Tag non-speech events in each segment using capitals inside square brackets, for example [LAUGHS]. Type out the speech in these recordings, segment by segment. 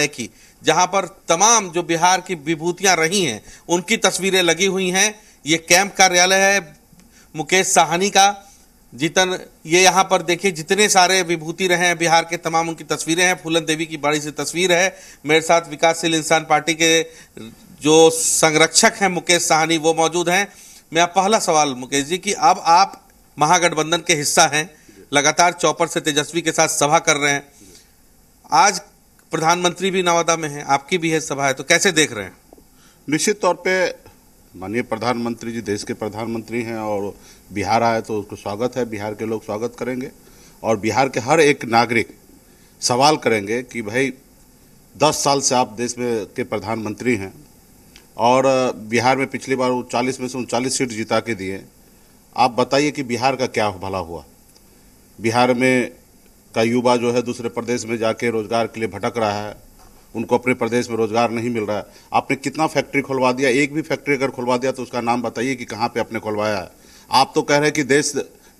की जहां पर तमाम जो बिहार की विभूतियां रही हैं उनकी तस्वीरें लगी हुई हैं ये कैंप कार्यालय है मुकेश साहनी का जितन ये यहाँ पर देखिए जितने सारे विभूति रहे हैं बिहार के तमाम उनकी तस्वीरें हैं फूलन देवी की बड़ी सी तस्वीर है मेरे साथ विकासशील इंसान पार्टी के जो संरक्षक हैं मुकेश साहनी वो मौजूद हैं मेरा पहला सवाल मुकेश जी कि अब आप महागठबंधन के हिस्सा हैं लगातार चौपर से तेजस्वी के साथ सभा कर रहे हैं आज प्रधानमंत्री भी नवादा में है आपकी भी है सभा है तो कैसे देख रहे हैं निश्चित तौर पे माननीय प्रधानमंत्री जी देश के प्रधानमंत्री हैं और बिहार आए तो उसको स्वागत है बिहार के लोग स्वागत करेंगे और बिहार के हर एक नागरिक सवाल करेंगे कि भाई दस साल से आप देश में के प्रधानमंत्री हैं और बिहार में पिछली बार उनचालीस में से उनचालीस सीट जिता के दिए आप बताइए कि बिहार का क्या भला हुआ बिहार में का युवा जो है दूसरे प्रदेश में जाके रोजगार के लिए भटक रहा है उनको अपने प्रदेश में रोजगार नहीं मिल रहा है आपने कितना फैक्ट्री खुलवा दिया एक भी फैक्ट्री अगर खुलवा दिया तो उसका नाम बताइए कि कहाँ पे आपने खुलवाया है आप तो कह रहे हैं कि देश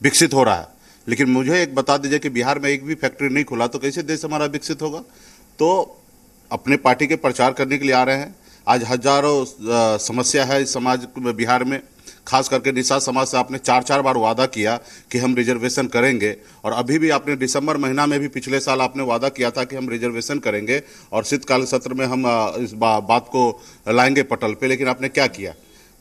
विकसित हो रहा है लेकिन मुझे एक बता दीजिए कि बिहार में एक भी फैक्ट्री नहीं खुला तो कैसे देश हमारा विकसित होगा तो अपने पार्टी के प्रचार करने के लिए आ रहे हैं आज हजारों समस्या है इस समाज में बिहार में खास करके निषाद समाज से आपने चार चार बार वादा किया कि हम रिजर्वेशन करेंगे और अभी भी आपने दिसंबर महीना में भी पिछले साल आपने वादा किया था कि हम रिजर्वेशन करेंगे और शीतकाल सत्र में हम इस बा, बात को लाएंगे पटल पे लेकिन आपने क्या किया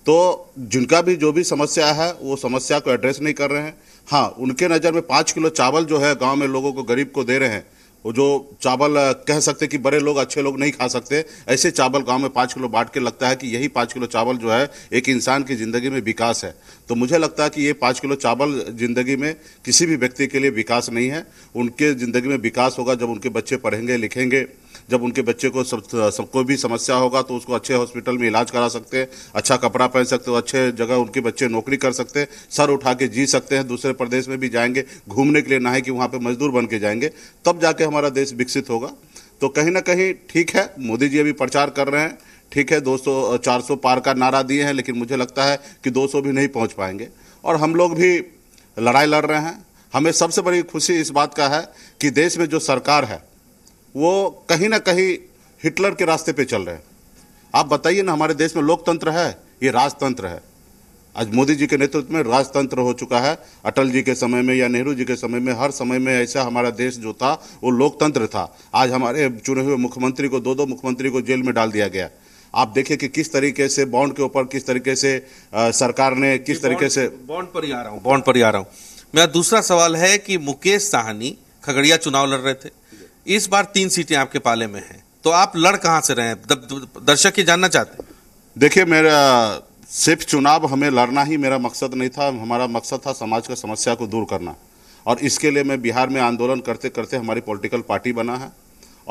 तो जिनका भी जो भी समस्या है वो समस्या को एड्रेस नहीं कर रहे हैं हाँ उनके नज़र में पाँच किलो चावल जो है गाँव में लोगों को गरीब को दे रहे हैं वो जो चावल कह सकते कि बड़े लोग अच्छे लोग नहीं खा सकते ऐसे चावल गांव में पाँच किलो बांट के लगता है कि यही पाँच किलो चावल जो है एक इंसान की ज़िंदगी में विकास है तो मुझे लगता है कि ये पाँच किलो चावल ज़िंदगी में किसी भी व्यक्ति के लिए विकास नहीं है उनके ज़िंदगी में विकास होगा जब उनके बच्चे पढ़ेंगे लिखेंगे जब उनके बच्चे को सब कोई भी समस्या होगा तो उसको अच्छे हॉस्पिटल में इलाज करा सकते हैं अच्छा कपड़ा पहन सकते हो अच्छे जगह उनके बच्चे नौकरी कर सकते हैं सर उठा के जी सकते हैं दूसरे प्रदेश में भी जाएंगे घूमने के लिए ना है कि वहाँ पर मजदूर बन के जाएंगे तब जाके हमारा देश विकसित होगा तो कहीं ना कहीं ठीक है मोदी जी अभी प्रचार कर रहे हैं ठीक है 200 400 पार का नारा दिए हैं लेकिन मुझे लगता है कि 200 भी नहीं पहुंच पाएंगे और हम लोग भी लड़ाई लड़ रहे हैं हमें सबसे बड़ी खुशी इस बात का है कि देश में जो सरकार है वो कहीं ना कहीं हिटलर के रास्ते पे चल रहे हैं आप बताइए ना हमारे देश में लोकतंत्र है ये राजतंत्र है आज मोदी जी के नेतृत्व में राजतंत्र हो चुका है अटल जी के समय में या नेहरू जी के समय में हर समय में ऐसा हमारा देश जो था वो लोकतंत्र था आज हमारे चुने हुए मुख्यमंत्री को दो दो मुख्यमंत्री को जेल में डाल दिया गया आप देखिए कि किस तरीके से बॉन्ड के ऊपर किस तरीके से आ, सरकार ने किस तरीके से बॉन्ड पर ही आ रहा हूँ बॉन्ड पर ही आ रहा हूँ मेरा दूसरा सवाल है कि मुकेश साहनी खगड़िया चुनाव लड़ रहे थे इस बार तीन सीटें आपके पाले में हैं तो आप लड़ कहाँ से रहे हैं दर्शक ये जानना चाहते हैं देखिए मेरा सिर्फ चुनाव हमें लड़ना ही मेरा मकसद नहीं था हमारा मकसद था समाज का समस्या को दूर करना और इसके लिए मैं बिहार में आंदोलन करते करते हमारी पॉलिटिकल पार्टी बना है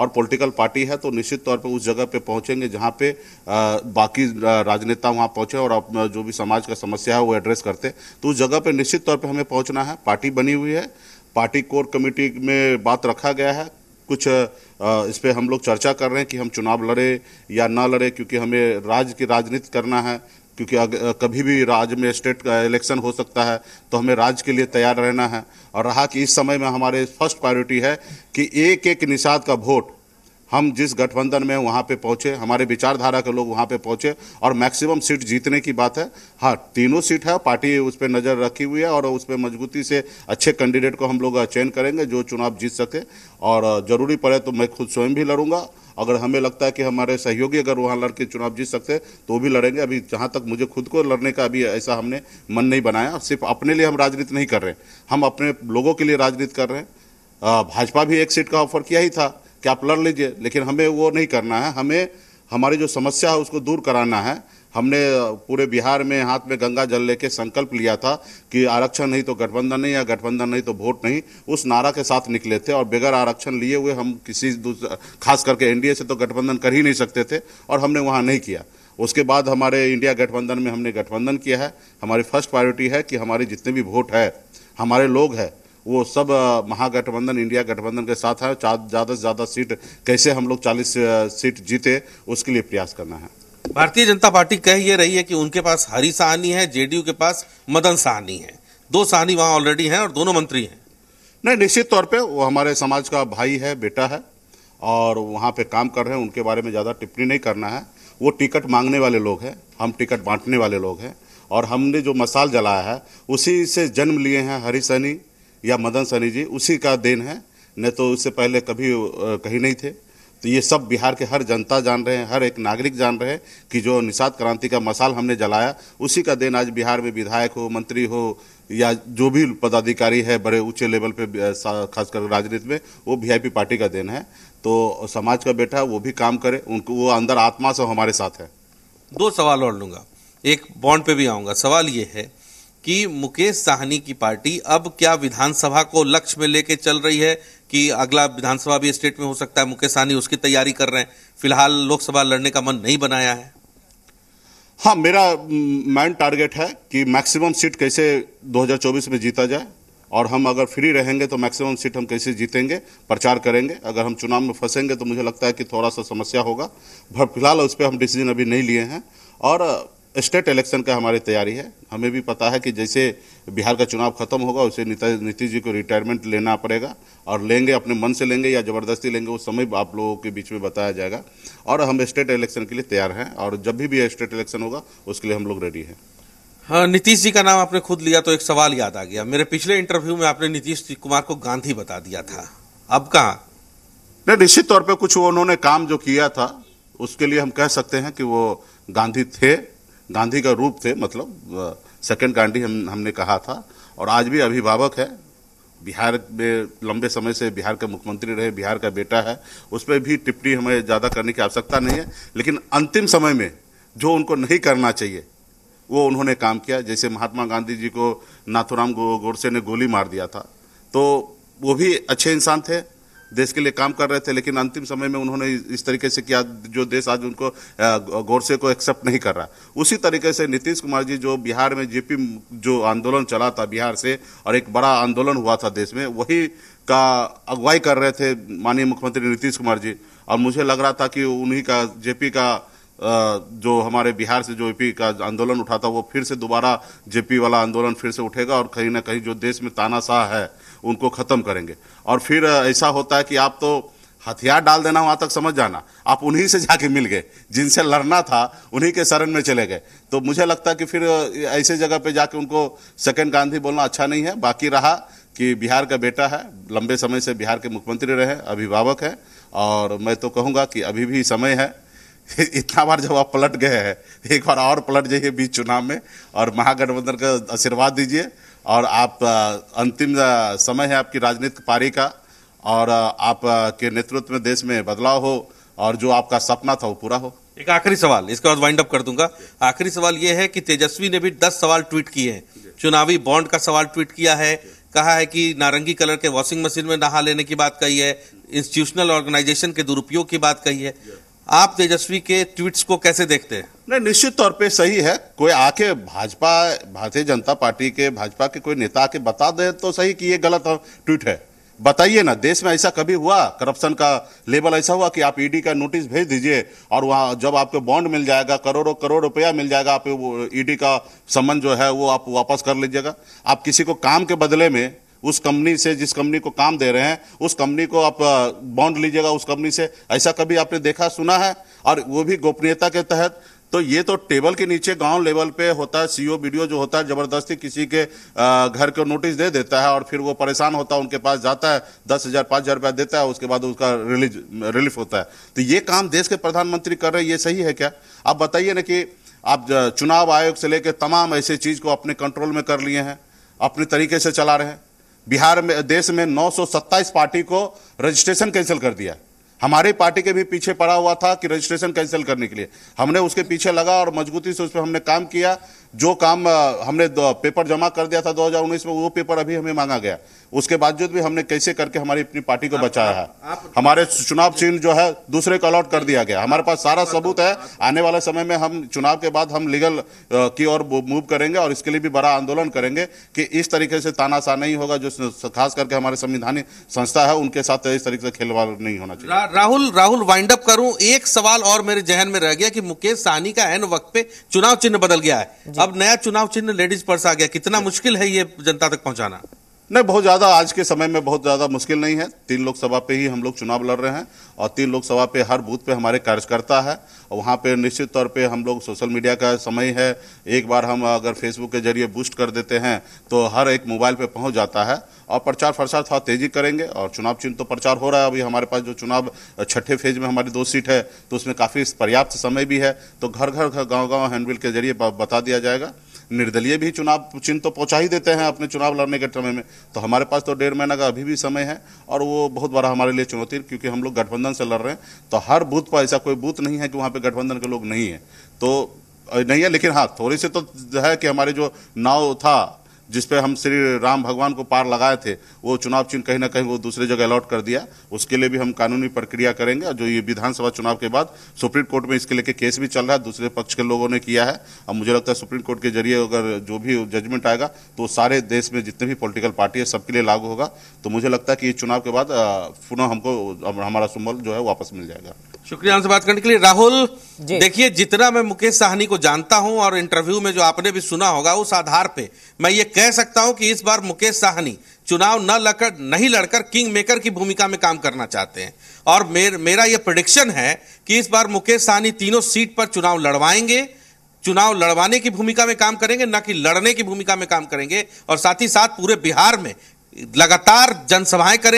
और पॉलिटिकल पार्टी है तो निश्चित तौर पर उस जगह पे पहुंचेंगे जहां पे आ, बाकी राजनेता वहां पहुंचे और जो भी समाज का समस्या है वो एड्रेस करते तो उस जगह पे निश्चित तौर पे हमें पहुंचना है पार्टी बनी हुई है पार्टी कोर कमेटी में बात रखा गया है कुछ इस पर हम लोग चर्चा कर रहे हैं कि हम चुनाव लड़े या ना लड़े क्योंकि हमें राज्य की राजनीति करना है क्योंकि कभी भी राज्य में स्टेट का इलेक्शन हो सकता है तो हमें राज्य के लिए तैयार रहना है और रहा कि इस समय में हमारे फर्स्ट प्रायोरिटी है कि एक एक निषाद का वोट हम जिस गठबंधन में वहाँ पे पहुँचे हमारे विचारधारा के लोग वहाँ पे पहुँचे और मैक्सिमम सीट जीतने की बात है हाँ तीनों सीट है पार्टी उस पर नज़र रखी हुई है और उस पर मजबूती से अच्छे कैंडिडेट को हम लोग चयन करेंगे जो चुनाव जीत सके और ज़रूरी पड़े तो मैं खुद स्वयं भी लड़ूंगा अगर हमें लगता है कि हमारे सहयोगी अगर वहाँ लड़के चुनाव जीत सकते तो भी लड़ेंगे अभी जहाँ तक मुझे खुद को लड़ने का अभी ऐसा हमने मन नहीं बनाया सिर्फ अपने लिए हम राजनीति नहीं कर रहे हम अपने लोगों के लिए राजनीति कर रहे हैं भाजपा भी एक सीट का ऑफर किया ही था कि आप लड़ लीजिए लेकिन हमें वो नहीं करना है हमें हमारी जो समस्या है उसको दूर कराना है हमने पूरे बिहार में हाथ में गंगा जल लेके संकल्प लिया था कि आरक्षण नहीं तो गठबंधन नहीं या गठबंधन नहीं तो वोट नहीं उस नारा के साथ निकले थे और बगैर आरक्षण लिए हुए हम किसी खास करके एनडीए से तो गठबंधन कर ही नहीं सकते थे और हमने वहाँ नहीं किया उसके बाद हमारे इंडिया गठबंधन में हमने गठबंधन किया है हमारी फर्स्ट प्रायोरिटी है कि हमारे जितने भी वोट है हमारे लोग हैं वो सब महागठबंधन इंडिया गठबंधन के साथ है ज़्यादा से ज़्यादा सीट कैसे हम लोग चालीस सीट जीते उसके लिए प्रयास करना है भारतीय जनता पार्टी कह ये रही है कि उनके पास हरी साहनी है जेडीयू के पास मदन साहनी है दो साहनी वहाँ ऑलरेडी हैं और दोनों मंत्री हैं नहीं निश्चित तौर पे वो हमारे समाज का भाई है बेटा है और वहाँ पे काम कर रहे हैं उनके बारे में ज़्यादा टिप्पणी नहीं करना है वो टिकट मांगने वाले लोग हैं हम टिकट बांटने वाले लोग हैं और हमने जो मसाल जलाया है उसी से जन्म लिए हैं हरी सहनी या मदन सहनी जी उसी का देन है न तो उससे पहले कभी कहीं नहीं थे तो ये सब बिहार के हर जनता जान रहे हैं हर एक नागरिक जान रहे हैं कि जो निषाद क्रांति का मसाल हमने जलाया उसी का देन आज बिहार में विधायक हो मंत्री हो या जो भी पदाधिकारी है बड़े ऊंचे लेवल पे खासकर राजनीति में वो वीआईपी पार्टी का देन है तो समाज का बेटा वो भी काम करे उनको वो अंदर आत्मा से हमारे साथ है दो सवाल और लूँगा एक बॉन्ड पे भी आऊँगा सवाल ये है कि मुकेश साहनी की पार्टी अब क्या विधानसभा को लक्ष्य में लेके चल रही है कि अगला विधानसभा भी स्टेट में हो सकता है मुकेश साहनी उसकी तैयारी कर रहे हैं फिलहाल लोकसभा लड़ने का मन नहीं बनाया है हाँ मेरा मैन टारगेट है कि मैक्सिमम सीट कैसे 2024 में जीता जाए और हम अगर फ्री रहेंगे तो मैक्सिमम सीट हम कैसे जीतेंगे प्रचार करेंगे अगर हम चुनाव में फंसेंगे तो मुझे लगता है कि थोड़ा सा समस्या होगा फिलहाल उस पर हम डिसीजन अभी नहीं लिए हैं और स्टेट इलेक्शन का हमारी तैयारी है हमें भी पता है कि जैसे बिहार का चुनाव खत्म होगा उसे नीतीश जी को रिटायरमेंट लेना पड़ेगा और लेंगे अपने मन से लेंगे या ज़बरदस्ती लेंगे वो समय आप लोगों के बीच में बताया जाएगा और हम स्टेट इलेक्शन के लिए तैयार हैं और जब भी भी स्टेट इलेक्शन होगा उसके लिए हम लोग रेडी हैं हाँ नीतीश जी का नाम आपने खुद लिया तो एक सवाल याद आ गया मेरे पिछले इंटरव्यू में आपने नीतीश कुमार को गांधी बता दिया था अब कहाँ नहीं निश्चित तौर पर कुछ उन्होंने काम जो किया था उसके लिए हम कह सकते हैं कि वो गांधी थे गांधी का रूप थे मतलब सेकंड गांधी हम हमने कहा था और आज भी अभिभावक है बिहार में लंबे समय से बिहार के मुख्यमंत्री रहे बिहार का बेटा है उस पर भी टिप्पणी हमें ज़्यादा करने की आवश्यकता नहीं है लेकिन अंतिम समय में जो उनको नहीं करना चाहिए वो उन्होंने काम किया जैसे महात्मा गांधी जी को नाथुराम गोडसे ने गोली मार दिया था तो वो भी अच्छे इंसान थे देश के लिए काम कर रहे थे लेकिन अंतिम समय में उन्होंने इस तरीके से किया जो देश आज उनको से को एक्सेप्ट नहीं कर रहा उसी तरीके से नीतीश कुमार जी जो बिहार में जेपी जो आंदोलन चला था बिहार से और एक बड़ा आंदोलन हुआ था देश में वही का अगुवाई कर रहे थे माननीय मुख्यमंत्री नीतीश कुमार जी और मुझे लग रहा था कि उन्हीं का जेपी का जो हमारे बिहार से जो ए का आंदोलन उठा था वो फिर से दोबारा जेपी वाला आंदोलन फिर से उठेगा और कहीं ना कहीं जो देश में तानाशाह है उनको ख़त्म करेंगे और फिर ऐसा होता है कि आप तो हथियार डाल देना वहाँ तक समझ जाना आप उन्हीं से जाके मिल गए जिनसे लड़ना था उन्हीं के शरण में चले गए तो मुझे लगता है कि फिर ऐसे जगह पे जाके उनको सेकंड गांधी बोलना अच्छा नहीं है बाकी रहा कि बिहार का बेटा है लंबे समय से बिहार के मुख्यमंत्री रहे अभिभावक हैं और मैं तो कहूँगा कि अभी भी समय है [LAUGHS] इतना बार जब आप पलट गए हैं एक बार और पलट जाइए बीच चुनाव में और महागठबंधन का आशीर्वाद दीजिए और आप अंतिम समय है आपकी राजनीतिक पारी का और आप के नेतृत्व में देश में बदलाव हो और जो आपका सपना था वो पूरा हो एक आखिरी सवाल इसके बाद वाइंड अप कर दूंगा आखिरी सवाल ये है कि तेजस्वी ने भी दस सवाल ट्वीट किए हैं चुनावी बॉन्ड का सवाल ट्वीट किया है कहा है कि नारंगी कलर के वॉशिंग मशीन में नहा लेने की बात कही है इंस्टीट्यूशनल ऑर्गेनाइजेशन के दुरुपयोग की बात कही है आप तेजस्वी के ट्वीट्स को कैसे देखते हैं नहीं निश्चित तौर पे सही है कोई आके भाजपा भारतीय जनता पार्टी के भाजपा के कोई नेता आके बता दे तो सही कि ये गलत ट्वीट है बताइए ना देश में ऐसा कभी हुआ करप्शन का लेवल ऐसा हुआ कि आप ईडी e का नोटिस भेज दीजिए और वहाँ जब आपको बॉन्ड मिल जाएगा करोड़ों करोड़ रुपया मिल जाएगा आप ईडी e का समन जो है वो आप वापस कर लीजिएगा आप किसी को काम के बदले में उस कंपनी से जिस कंपनी को काम दे रहे हैं उस कंपनी को आप बॉन्ड लीजिएगा उस कंपनी से ऐसा कभी आपने देखा सुना है और वो भी गोपनीयता के तहत तो ये तो टेबल के नीचे गांव लेवल पे होता है सीईओ वीडियो e जो होता है जबरदस्ती किसी के घर को नोटिस दे देता है और फिर वो परेशान होता है उनके पास जाता है दस हजार पाँच हजार रुपया देता है उसके बाद उसका रिलीज रिलीफ होता है तो ये काम देश के प्रधानमंत्री कर रहे हैं ये सही है क्या आप बताइए ना कि आप चुनाव आयोग से लेकर तमाम ऐसे चीज़ को अपने कंट्रोल में कर लिए हैं अपने तरीके से चला रहे हैं बिहार में देश में नौ पार्टी को रजिस्ट्रेशन कैंसिल कर दिया हमारी पार्टी के भी पीछे पड़ा हुआ था कि रजिस्ट्रेशन कैंसिल करने के लिए हमने उसके पीछे लगा और मजबूती से उस पर हमने काम किया जो काम हमने पेपर जमा कर दिया था 2019 में वो पेपर अभी हमें मांगा गया उसके बावजूद भी हमने कैसे करके हमारी अपनी पार्टी को आप, बचाया है हमारे चुनाव चिन्ह जो है दूसरे को अलॉट कर दिया गया हमारे पास सारा सबूत है आने वाले समय में हम चुनाव के बाद हम लीगल की ओर मूव करेंगे और इसके लिए भी बड़ा आंदोलन करेंगे कि इस तरीके से तानाशाह नहीं होगा जो खास करके हमारे संविधानिक संस्था है उनके साथ इस तरीके से खेलवाड़ नहीं होना चाहिए राहुल राहुल वाइंड अप करूं एक सवाल और मेरे जहन में रह गया कि मुकेश सहनी का एन वक्त पे चुनाव चिन्ह बदल गया है अब नया चुनाव चिन्ह लेडीज पर्स आ गया कितना मुश्किल है ये जनता तक पहुंचाना नहीं बहुत ज़्यादा आज के समय में बहुत ज़्यादा मुश्किल नहीं है तीन लोकसभा पे ही हम लोग चुनाव लड़ रहे हैं और तीन लोकसभा पे हर बूथ पे हमारे कार्यकर्ता है और वहाँ पे निश्चित तौर पे हम लोग सोशल मीडिया का समय है एक बार हम अगर फेसबुक के जरिए बूस्ट कर देते हैं तो हर एक मोबाइल पर पहुँच जाता है और प्रचार प्रसार थोड़ा तेज़ी करेंगे और चुनाव चिन्ह तो प्रचार हो रहा है अभी हमारे पास जो चुनाव छठे फेज में हमारी दो सीट है तो उसमें काफ़ी पर्याप्त समय भी है तो घर घर घर गाँव गाँव हैंडविल के जरिए बता दिया जाएगा निर्दलीय भी चुनाव चिन्ह तो पहुँचा ही देते हैं अपने चुनाव लड़ने के समय में तो हमारे पास तो डेढ़ महीना का अभी भी समय है और वो बहुत बड़ा हमारे लिए चुनौती है क्योंकि हम लोग गठबंधन से लड़ रहे हैं तो हर बूथ पर ऐसा कोई बूथ नहीं है कि वहाँ पर गठबंधन के लोग नहीं है तो नहीं है लेकिन हाँ थोड़ी सी तो है कि हमारे जो नाव था जिस पे हम श्री राम भगवान को पार लगाए थे वो चुनाव चिन्ह कहीं ना कहीं वो दूसरे जगह अलॉट कर दिया उसके लिए भी हम कानूनी प्रक्रिया करेंगे जो ये विधानसभा चुनाव के बाद सुप्रीम कोर्ट में इसके लेके केस भी चल रहा है दूसरे पक्ष के लोगों ने किया है और मुझे लगता है सुप्रीम कोर्ट के जरिए अगर जो भी जजमेंट आएगा तो सारे देश में जितने भी पोलिटिकल पार्टी है सबके लिए लागू होगा तो मुझे लगता है कि ये चुनाव के बाद पुनः हमको हमारा सुमल जो है वापस मिल जाएगा शुक्रिया हमसे बात करने के लिए राहुल देखिए जितना मैं मुकेश साहनी को जानता हूं और इंटरव्यू में जो आपने भी सुना होगा उस आधार पे मैं ये कह सकता हूं कि इस बार मुकेश साहनी चुनाव न लड़कर नहीं लड़कर किंग मेकर की भूमिका में काम करना चाहते हैं और मेर, मेरा यह प्रडिक्शन है कि इस बार मुकेश साहनी तीनों सीट पर चुनाव लड़वाएंगे चुनाव लड़वाने की भूमिका में काम करेंगे न कि लड़ने की भूमिका में काम करेंगे और साथ ही साथ पूरे बिहार में लगातार जनसभाएं करें